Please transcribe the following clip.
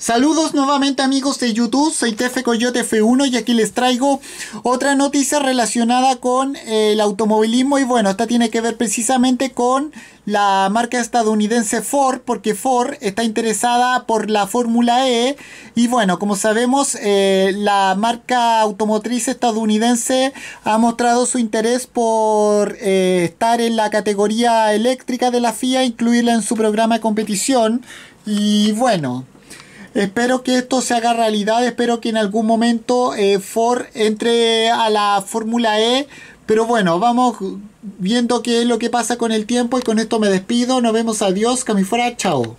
Saludos nuevamente amigos de YouTube, soy TF Coyote F1 y aquí les traigo otra noticia relacionada con eh, el automovilismo y bueno, esta tiene que ver precisamente con la marca estadounidense Ford porque Ford está interesada por la Fórmula E y bueno, como sabemos eh, la marca automotriz estadounidense ha mostrado su interés por eh, estar en la categoría eléctrica de la FIA, incluirla en su programa de competición y bueno, Espero que esto se haga realidad, espero que en algún momento eh, Ford entre a la Fórmula E, pero bueno, vamos viendo qué es lo que pasa con el tiempo y con esto me despido, nos vemos, adiós, camifora, chao.